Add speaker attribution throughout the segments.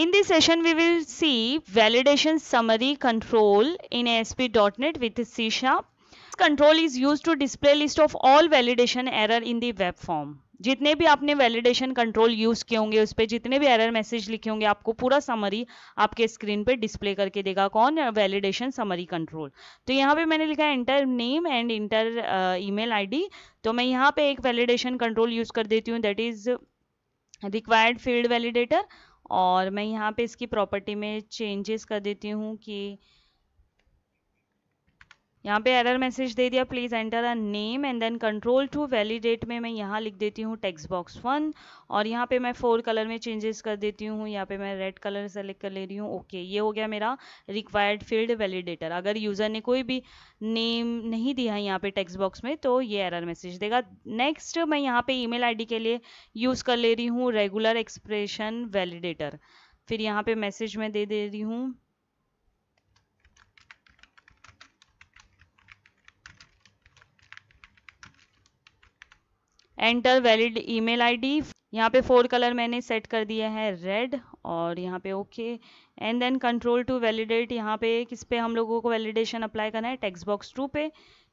Speaker 1: In this session, we will see validation summary control in ASP.NET with C Sharp. This Control is used to display list of all validation error in the web form. जितने भी आपने validation control use किए होंगे उस पर जितने भी error message लिखे होंगे आपको पूरा समरी आपके स्क्रीन पे डिस्प्ले करके देगा कौन वैलिडेशन समरी कंट्रोल तो यहाँ पे मैंने लिखा है enter name and enter email ID तो मैं यहाँ पे एक वैलिडेशन कंट्रोल यूज कर देती हूँ that is required field validator और मैं यहाँ पे इसकी प्रॉपर्टी में चेंजेस कर देती हूँ कि यहाँ पे एरर मैसेज दे दिया please enter a name and then control to validate में मैं यहाँ लिख देती हूँ टेक्स्ट बॉक्स वन और यहाँ पे मैं फोर कलर में चेंजेस कर देती हूँ यहाँ पे मैं रेड कलर सेलेक्ट कर ले रही हूँ ओके ये हो गया मेरा रिक्वायर्ड फील्ड वैलिडेटर अगर यूज़र ने कोई भी नेम नहीं दिया है यहाँ पे टेक्स्ट बॉक्स में तो ये एरर मैसेज देगा नेक्स्ट मैं यहाँ पे ईमेल डी के लिए यूज़ कर ले रही हूँ रेगुलर एक्सप्रेशन वैलिडेटर फिर यहाँ पे मैसेज में दे दे रही हूँ एंटर वैलिड ईमेल आईडी यहाँ पे फोर कलर मैंने सेट कर दिया है रेड और यहाँ पे okay and then control to validate यहाँ पे किस पे हम लोगों को वैलिडेशन अप्लाई करना है टेक्स्ट बॉक्स टू पे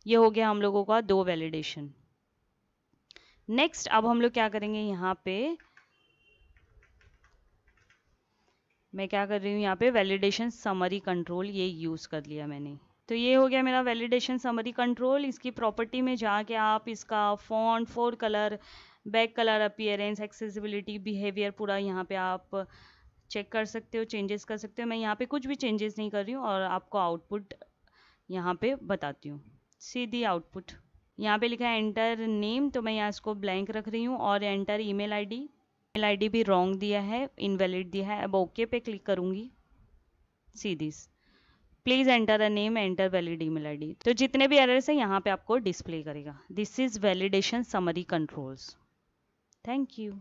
Speaker 1: ये हो गया हम लोगों का दो वैलिडेशन नेक्स्ट अब हम लोग क्या करेंगे यहाँ पे मैं क्या कर रही हूँ यहाँ पे वैलिडेशन समरी कंट्रोल ये यूज़ कर लिया मैंने तो ये हो गया मेरा वैलिडेशन समरी कंट्रोल इसकी प्रॉपर्टी में जाके आप इसका font fore colour back colour appearance accessibility behaviour पूरा यहाँ पे आप चेक कर सकते हो चेंजेस कर सकते हो मैं यहाँ पे कुछ भी चेंजेस नहीं कर रही हूँ और आपको आउटपुट यहाँ पे बताती हूँ सीधी आउटपुट यहाँ पे लिखा है एंटर नेम तो मैं यहाँ इसको ब्लैंक रख रही हूँ और enter email I D भी रॉन्ग दिया है इनवेलिड दिया है अब ओके पे क्लिक करूँगी सीधी please enter a name enter valid email ID तो जितने भी एरर्स हैं यहाँ पे आपको डिस्प्ले करेगा this is validation summary controls thank you